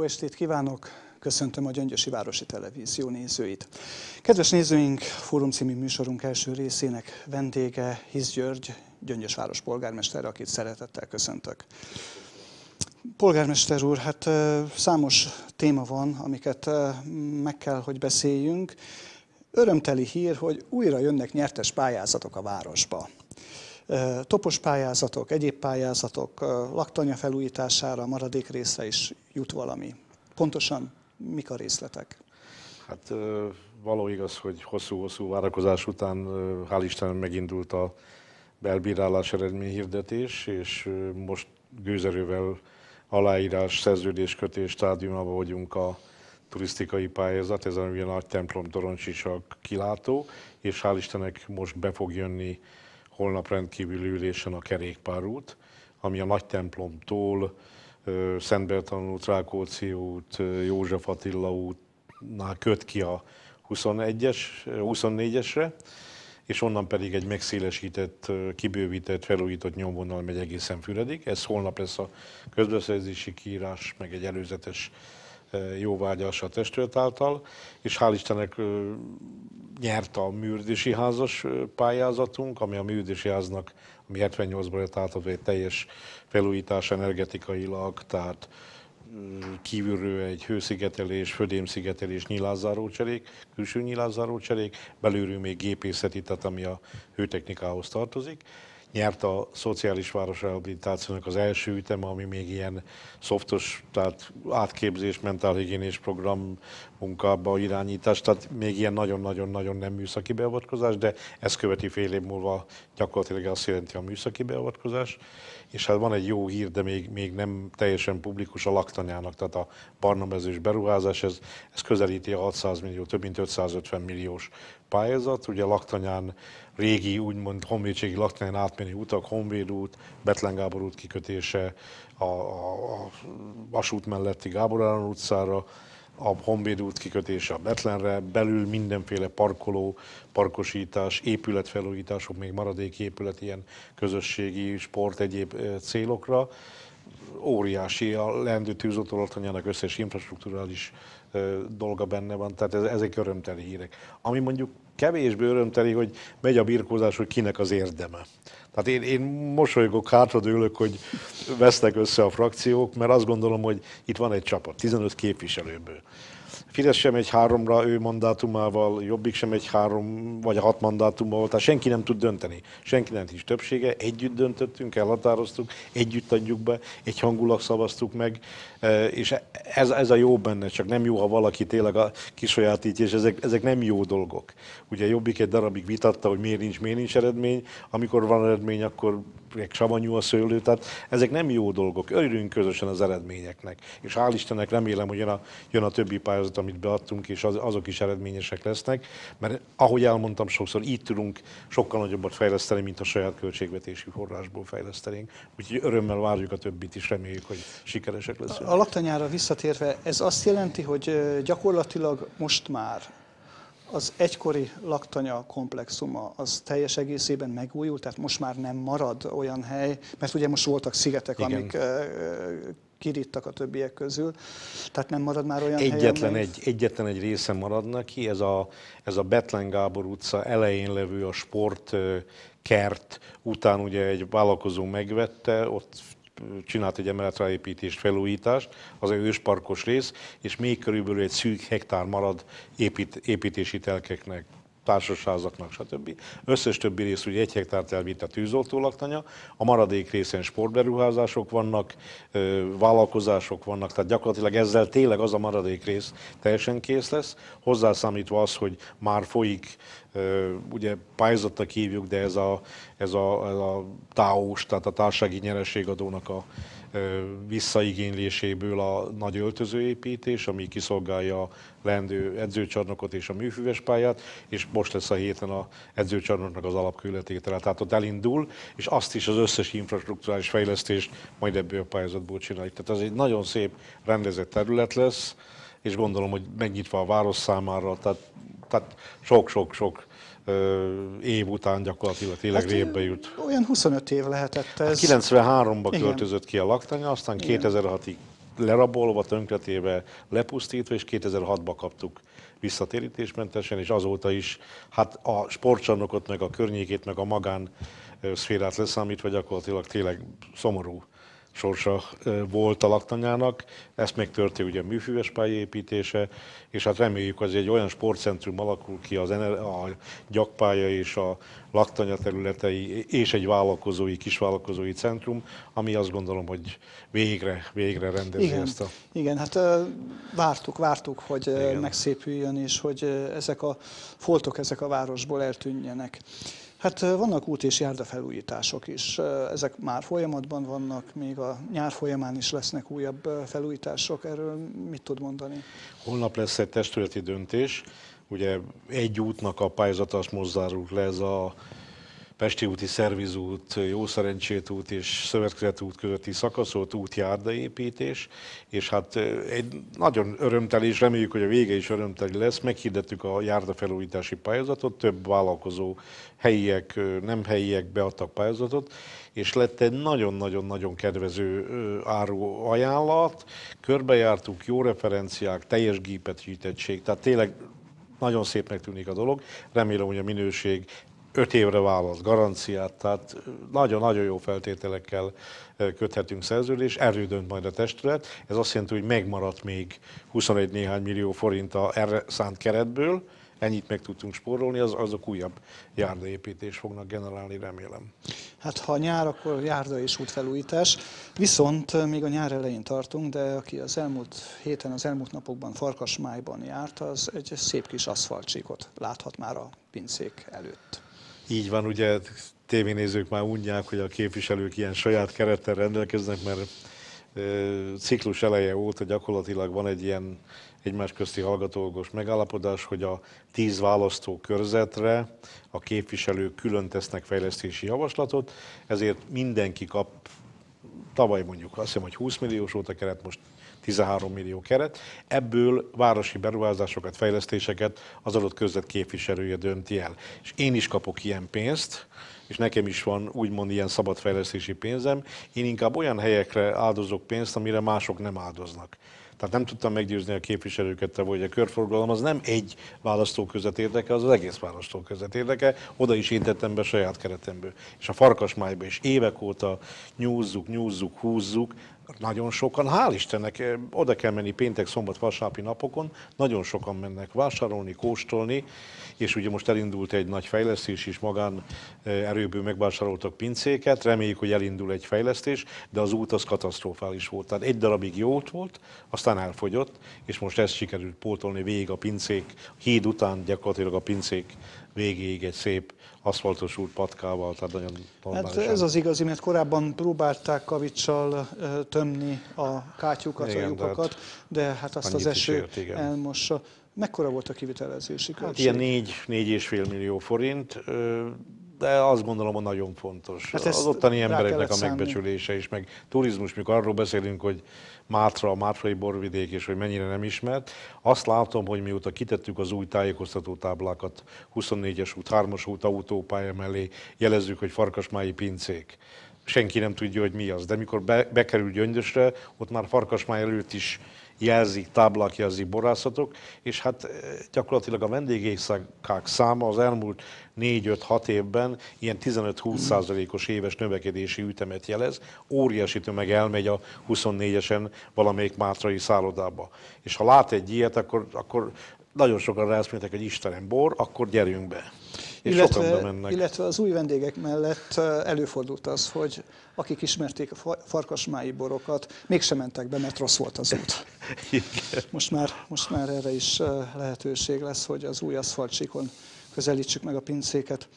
Jó estét kívánok! Köszöntöm a Gyöngyösi Városi Televízió nézőit. Kedves nézőink, Fórum című műsorunk első részének vendége Hisz György, Gyöngyös város polgármestere, akit szeretettel köszöntök. Polgármester úr, hát számos téma van, amiket meg kell, hogy beszéljünk. Örömteli hír, hogy újra jönnek nyertes pályázatok a városba topos pályázatok, egyéb pályázatok, laktanya felújítására, maradék részre is jut valami. Pontosan mik a részletek? Hát való igaz, hogy hosszú-hosszú várakozás után hál' Isten megindult a belbírálás eredményhirdetés, és most gőzerővel aláírás, szerződéskötés stádiumában vagyunk a turisztikai pályázat, ezen ugye nagy templom, toroncsisak, kilátó, és hál' Istennek most be fog jönni holnap rendkívüli ülésen a kerékpárút, ami a nagy templomtól Bertalan út, Rákóczi út, József Attila útnál köt ki a 21-es, 24-esre, és onnan pedig egy megszélesített, kibővített, felújított nyomvonal megy egészen Füredig. Ez holnap lesz a közbeszerzési kiírás, meg egy előzetes jóvágyása a testület által, és hál' Istennek nyerte a műrdési házas pályázatunk, ami a műrdési háznak, ami 78-ban lett átadva egy teljes felújítás energetikailag, tehát kívülről egy hőszigetelés, födémszigetelés, cserék, külső cserék, belülről még gépészeti, tehát ami a hőtechnikához tartozik nyert a szociális rehabilitációnak az első üteme, ami még ilyen szoftos, tehát átképzés, mentálhigiénés program munkába irányítás, tehát még ilyen nagyon-nagyon-nagyon nem műszaki beavatkozás, de ezt követi fél év múlva gyakorlatilag azt jelenti a műszaki beavatkozás és hát van egy jó hír, de még, még nem teljesen publikus a laktanyának, tehát a barnamezős beruházás, ez, ez közelíti a 600 millió, több mint 550 milliós pályázat. Ugye a laktanyán régi, úgymond honvédségi laktanyán átmenő utak, Honvéd út, Betlen Gábor út kikötése, a, a, a vasút melletti Gábor Áron utcára, a Honvéd út kikötése a Betlenre, belül mindenféle parkoló, parkosítás, épületfelújítások, még maradék épület, ilyen közösségi, sport, egyéb célokra óriási a leendő tűzoltó alattanyának összes infrastruktúrális dolga benne van, tehát ez, ezek örömteli hírek. Ami mondjuk kevésbé örömteli, hogy megy a birkózás, hogy kinek az érdeme. Tehát én, én mosolygok, hátradőlök, hogy vesznek össze a frakciók, mert azt gondolom, hogy itt van egy csapat, 15 képviselőből. Fidesz sem egy háromra ő mandátumával, Jobbik sem egy három vagy hat mandátummal, tehát senki nem tud dönteni. Senki nem is többsége, együtt döntöttünk, elhatároztuk, együtt adjuk be, egy hangulag szavaztuk meg, eh, és ez, ez a jó benne, csak nem jó, ha valaki tényleg a kisajátítja, és ezek, ezek nem jó dolgok. Ugye Jobbik egy darabig vitatta, hogy miért nincs, miért nincs eredmény, amikor van eredmény, akkor savanyú a szőlő, tehát ezek nem jó dolgok. Örülünk közösen az eredményeknek, és hál' Istennek remélem, hogy jön a, jön a többi pályázat, amit beadtunk, és az, azok is eredményesek lesznek, mert ahogy elmondtam sokszor, így tudunk sokkal nagyobbat fejleszteni, mint a saját költségvetési forrásból fejlesztenénk. Úgyhogy örömmel várjuk a többit is, reméljük, hogy sikeresek leszünk. A laktanyára visszatérve, ez azt jelenti, hogy gyakorlatilag most már az egykori laktanya komplexuma az teljes egészében megújult, tehát most már nem marad olyan hely, mert ugye most voltak szigetek, Igen. amik kirittak a többiek közül, tehát nem marad már olyan egyetlen hely, egy, Egyetlen egy része marad neki, ez a, ez a Betlen Gábor utca elején levő a sportkert, után ugye egy vállalkozó megvette, ott csinált egy emeletreépítést, felújítást, az egy ősparkos rész, és még körülbelül egy szűk hektár marad épít, építési telkeknek társasházaknak, stb. Összes többi rész ugye egy hektárt elvitt a tűzoltó laktanya, a maradék részen sportberuházások vannak, vállalkozások vannak, tehát gyakorlatilag ezzel tényleg az a maradék rész teljesen kész lesz, hozzászámítva az, hogy már folyik ugye pályázatnak hívjuk, de ez a, ez a, ez a táós, tehát a társági nyereségadónak a visszaigényléséből a nagy öltözőépítés, ami kiszolgálja a lendő edzőcsarnokot és a műfüves pályát, és most lesz a héten a edzőcsarnoknak az alapkületétele. Tehát ott elindul, és azt is az összes infrastruktúrális fejlesztést majd ebből a pályázatból csináljuk. Tehát ez egy nagyon szép rendezett terület lesz, és gondolom, hogy megnyitva a város számára, tehát sok-sok-sok év után gyakorlatilag tényleg hát, révbe jut. Olyan 25 év lehetett hát ez. Hát 93-ban költözött ki a laktanya, aztán 2006-ig lerabolva, tönkretéve, lepusztítva, és 2006-ba kaptuk visszatérítésmentesen, és azóta is hát a sportcsarnokot, meg a környékét, meg a magán szférát leszámítva gyakorlatilag tényleg szomorú sorsa volt a laktanyának. Ezt még történt ugye a műfűves építése, és hát reméljük az egy olyan sportcentrum alakul ki az a gyakpálya és a laktanya területei, és egy vállalkozói, kisvállalkozói centrum, ami azt gondolom, hogy végre, végre rendezi igen, ezt a... Igen, hát vártuk, vártuk, hogy igen. megszépüljön, és hogy ezek a foltok ezek a városból eltűnjenek. Hát vannak út- és járda felújítások is. Ezek már folyamatban vannak, még a nyár folyamán is lesznek újabb felújítások. Erről mit tud mondani? Holnap lesz egy testületi döntés. Ugye egy útnak a pályázata, most zárult le ez a Pesti úti szervizút, Jószerencsét út és Szövetkezet út közötti szakaszot, építés és hát egy nagyon örömteli, és reméljük, hogy a vége is örömteli lesz. Meghirdettük a járdafelújítási pályázatot, több vállalkozó, helyiek, nem helyiek beadtak pályázatot, és lett egy nagyon-nagyon-nagyon kedvező áru ajánlat. Körbejártuk, jó referenciák, teljes gépet hűtettség, tehát tényleg nagyon szépnek tűnik a dolog. Remélem, hogy a minőség öt évre vállalt garanciát, tehát nagyon-nagyon jó feltételekkel köthetünk szerződést, erről dönt majd a testület. Ez azt jelenti, hogy megmaradt még 21 néhány millió forint a erre szánt keretből, ennyit meg tudtunk spórolni, az, azok újabb járdaépítés fognak generálni, remélem. Hát ha nyár, akkor járda és útfelújítás. Viszont még a nyár elején tartunk, de aki az elmúlt héten, az elmúlt napokban Farkasmájban járt, az egy szép kis aszfaltcsíkot láthat már a pincék előtt. Így van, ugye tévénézők már unják, hogy a képviselők ilyen saját kerettel rendelkeznek, mert ciklus eleje óta gyakorlatilag van egy ilyen egymás közti hallgatólagos megállapodás, hogy a tíz választó körzetre a képviselők külön tesznek fejlesztési javaslatot, ezért mindenki kap, tavaly mondjuk azt hiszem, hogy 20 milliós volt a keret, most 13 millió keret. Ebből városi beruházásokat, fejlesztéseket az adott közlet képviselője dönti el. És én is kapok ilyen pénzt, és nekem is van úgymond ilyen szabadfejlesztési pénzem, én inkább olyan helyekre áldozok pénzt, amire mások nem áldoznak. Tehát nem tudtam meggyőzni a képviselőket, hogy a körforgalom az nem egy választóközet érdeke, az az egész választóközet érdeke. Oda is én tettem be saját keretemből. És a farkasmájba is évek óta nyúzzuk, nyúzzuk, húzzuk, nagyon sokan, hál' Istennek, eh, oda kell menni péntek, szombat, vasárnapi napokon, nagyon sokan mennek vásárolni, kóstolni, és ugye most elindult egy nagy fejlesztés is, magán eh, erőből megvásároltak pincéket, reméljük, hogy elindul egy fejlesztés, de az út az katasztrofális volt. Tehát egy darabig jó út volt, aztán elfogyott, és most ezt sikerült pótolni végig a pincék, híd után gyakorlatilag a pincék végéig egy szép aszfaltos út patkával, tehát nagyon Hát ez az igazi, mert korábban próbálták kavicsal tömni a kátyukat, igen, a lyukakat, hát de hát azt az eső ért, elmossa. Mekkora volt a kivitelezési hát költség? Hát ilyen 4-4,5 millió forint de azt gondolom, hogy nagyon fontos. Hát az ottani embereknek a megbecsülése számít. is, meg turizmus, mikor arról beszélünk, hogy Mátra, a Mátrai borvidék, és hogy mennyire nem ismert, azt látom, hogy mióta kitettük az új tájékoztató táblákat 24-es út, 3-as út autópálya mellé, jelezzük, hogy farkasmái pincék senki nem tudja, hogy mi az. De mikor be, bekerül Gyöngyösre, ott már Farkasmáj előtt is jelzik, táblák jelzik borászatok, és hát eh, gyakorlatilag a vendégészakák száma az elmúlt 4-5-6 évben ilyen 15-20 százalékos éves növekedési ütemet jelez, óriási tömeg elmegy a 24-esen valamelyik mátrai szállodába. És ha lát egy ilyet, akkor, akkor nagyon sokan rászméltek, hogy Istenem bor, akkor gyerünk be. És illetve, sokan bemennek. Illetve az új vendégek mellett eh, előfordult az, hogy akik ismerték a farkasmái borokat, mégsem mentek be, mert rossz volt az út. Igen. Most már, most már erre is eh, lehetőség lesz, hogy az új aszfaltsíkon közelítsük meg a pincéket.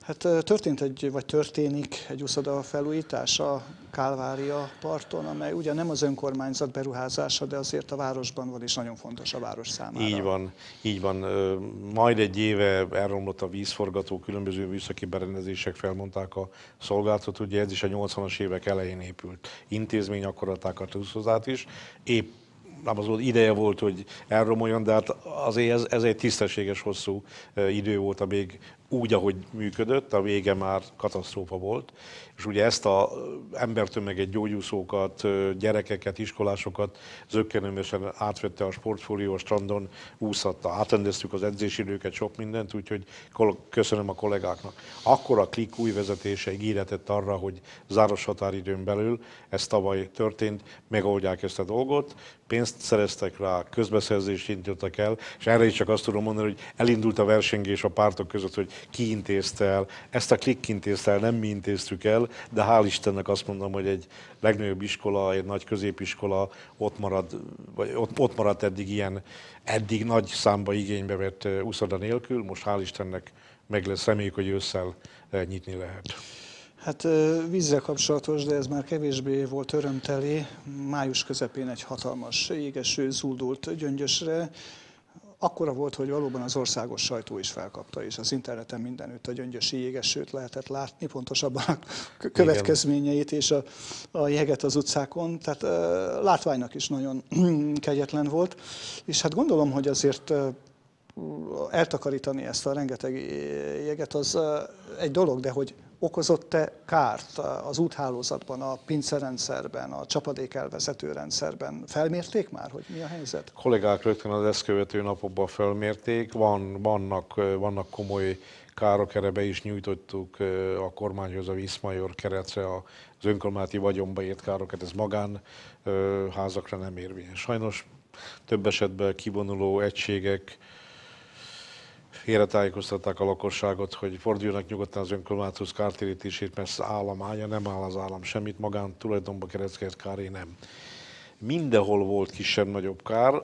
Hát történt egy, vagy történik egy úszoda felújítás a Kálvária parton, amely ugye nem az önkormányzat beruházása, de azért a városban van, és nagyon fontos a város számára. Így van, így van. Majd egy éve elromlott a vízforgató, különböző műszaki berendezések felmondták a szolgáltatót, ugye ez is a 80-as évek elején épült intézmény, akkor adták a is, épp nem az ideje volt, hogy elromoljon, de hát azért ez, ez egy tisztességes hosszú idő volt, amíg úgy, ahogy működött, a vége már katasztrófa volt, és ugye ezt a embertömeget, gyógyúszókat, gyerekeket, iskolásokat zöggenőmösen átvette a sportfólió a strandon, úszatta, átrendeztük az edzési időket, sok mindent, úgyhogy köszönöm a kollégáknak. Akkor a klik új vezetése ígéretett arra, hogy záros határidőn belül, ez tavaly történt, megoldják ezt a dolgot, pénzt szereztek rá, közbeszerzést indítottak el, és erre is csak azt tudom mondani, hogy elindult a versengés a pártok között, hogy ki intézte el, ezt a klik intézte el, nem mi intéztük el, de hál' Istennek azt mondom, hogy egy legnagyobb iskola, egy nagy középiskola ott marad, vagy ott, ott maradt eddig ilyen, eddig nagy számba igénybe vett úszoda nélkül, most hál' Istennek meg lesz, reméljük, hogy ősszel nyitni lehet. Hát vízzel kapcsolatos, de ez már kevésbé volt örömteli. Május közepén egy hatalmas égeső zúdult gyöngyösre, akkora volt, hogy valóban az országos sajtó is felkapta, és az interneten mindenütt a gyöngyösi jéges, sőt lehetett látni pontosabban a következményeit és a, a jeget az utcákon, tehát látványnak is nagyon kegyetlen volt, és hát gondolom, hogy azért eltakarítani ezt a rengeteg jeget, az egy dolog, de hogy okozott-e kárt az úthálózatban, a pincerendszerben, a csapadékelvezető rendszerben? Felmérték már, hogy mi a helyzet? A kollégák rögtön az ezt követő napokban felmérték. Van, vannak, vannak komoly károk, erre be is nyújtottuk a kormányhoz, a Viszmajor keretre az önkormányzati vagyonba ért károkat. Hát ez magán házakra nem érvényes. Sajnos több esetben kivonuló egységek, tájékoztatták a lakosságot, hogy forduljanak nyugodtan az önkormányzathoz kártérítését, mert az állam állja, nem áll az állam semmit, magán tulajdonba kereszkedett káré nem. Mindenhol volt kisebb-nagyobb kár,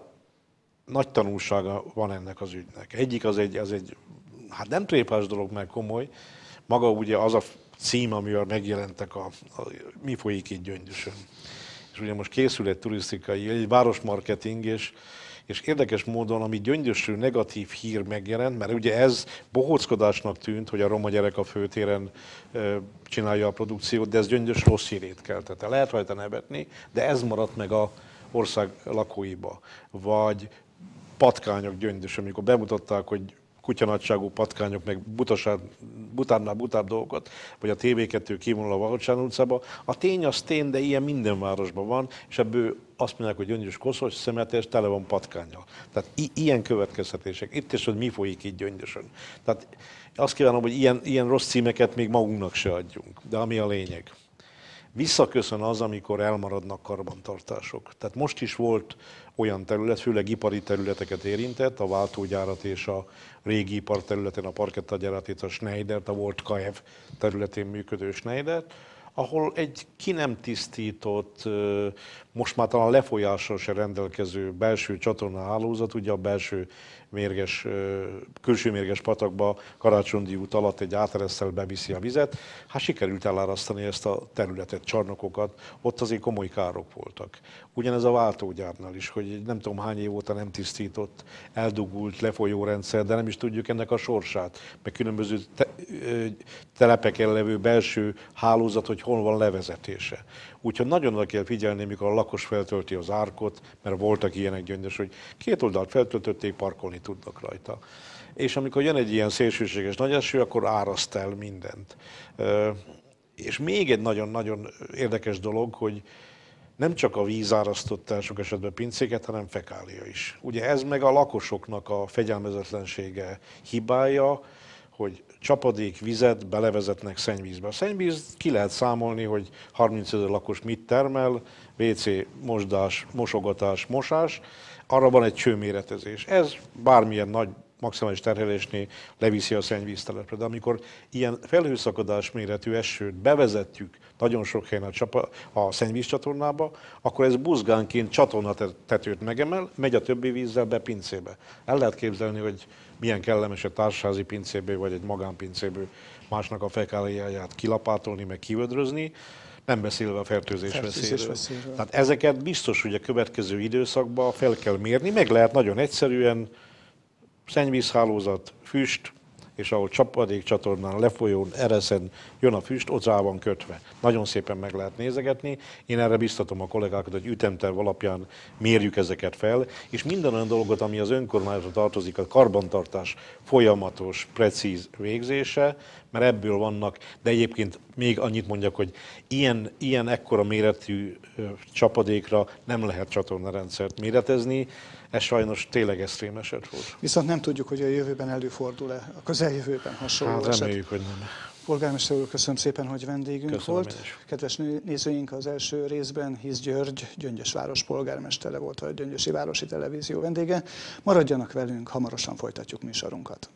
nagy tanulsága van ennek az ügynek. Egyik az egy, az egy hát nem trépás dolog, mert komoly, maga ugye az a cím, amivel megjelentek a, a, a mi folyik itt gyöngyösen. És ugye most készül egy turisztikai, egy városmarketing, és és érdekes módon, ami gyöngyösű negatív hír megjelent, mert ugye ez bohóckodásnak tűnt, hogy a roma gyerek a főtéren csinálja a produkciót, de ez gyöngyös rossz hírét keltette. Lehet rajta nevetni, de ez maradt meg a ország lakóiba. Vagy patkányok gyöngyös, amikor bemutatták, hogy kutyanagyságú patkányok, meg butasár, butábbnál butább dolgokat, vagy a TV2 kivonul a Valcsán utcába. A tény az tény, de ilyen minden városban van, és ebből azt mondják, hogy gyöngyös koszos, szemetes, tele van patkányjal. Tehát i- ilyen következtetések. Itt is, hogy mi folyik itt gyöngyösön. Tehát azt kívánom, hogy ilyen, ilyen rossz címeket még magunknak se adjunk. De ami a lényeg. Visszaköszön az, amikor elmaradnak karbantartások. Tehát most is volt olyan terület, főleg ipari területeket érintett, a váltógyárat és a régi ipar területén a parkettagyárat, itt a Schneider, a volt KF területén működő Schneider ahol egy ki nem tisztított, most már talán lefolyással se rendelkező belső csatorna ugye a belső mérges, külső mérges patakba Karácsondi út alatt egy átereszel beviszi a vizet. Hát sikerült elárasztani ezt a területet, csarnokokat, ott azért komoly károk voltak. Ugyanez a váltógyárnál is, hogy nem tudom hány év óta nem tisztított, eldugult lefolyó rendszer, de nem is tudjuk ennek a sorsát, meg különböző te, telepeken levő belső hálózat, hogy hol van levezetése. Úgyhogy nagyon oda kell figyelni, mikor a lakos feltölti az árkot, mert voltak ilyenek gyöngyös, hogy két oldalt feltöltötték, parkolni tudnak rajta. És amikor jön egy ilyen szélsőséges nagy eső, akkor áraszt el mindent. És még egy nagyon-nagyon érdekes dolog, hogy nem csak a víz sok esetben pincéket, hanem fekália is. Ugye ez meg a lakosoknak a fegyelmezetlensége hibája, hogy csapadék vizet belevezetnek szennyvízbe. A szennyvíz ki lehet számolni, hogy 30 ezer lakos mit termel, WC, mosdás, mosogatás, mosás, arra van egy csőméretezés. Ez bármilyen nagy maximális terhelésnél leviszi a szennyvíztelepre. De amikor ilyen felhőszakadás méretű esőt bevezetjük nagyon sok helyen a, csapa, a szennyvíz csatornába, akkor ez buzgánként csatornatetőt megemel, megy a többi vízzel be pincébe. El lehet képzelni, hogy milyen kellemes a társházi pincéből vagy egy magánpincéből másnak a fekáliáját kilapátolni, meg kivödrözni nem beszélve a fertőzés, fertőzés veszélyről. veszélyről. Tehát ezeket biztos, hogy a következő időszakban fel kell mérni, meg lehet nagyon egyszerűen szennyvízhálózat, füst, és ahol csapadék csatornán, lefolyón, ereszen jön a füst, ott rá van kötve. Nagyon szépen meg lehet nézegetni. Én erre biztatom a kollégákat, hogy ütemterv alapján mérjük ezeket fel, és minden olyan dolgot, ami az önkormányzatra tartozik, a karbantartás folyamatos, precíz végzése, mert ebből vannak, de egyébként még annyit mondjak, hogy ilyen, ilyen ekkora méretű csapadékra nem lehet csatornarendszert méretezni, ez sajnos tényleg extrém eset volt. Viszont nem tudjuk, hogy a jövőben előfordul-e, a közeljövőben hasonló hát, reméljük, eset. hogy nem. Polgármester úr, köszönöm szépen, hogy vendégünk köszönöm volt. Kedves nézőink, az első részben Hisz György, város polgármestere volt a Gyöngyösi Városi Televízió vendége. Maradjanak velünk, hamarosan folytatjuk műsorunkat.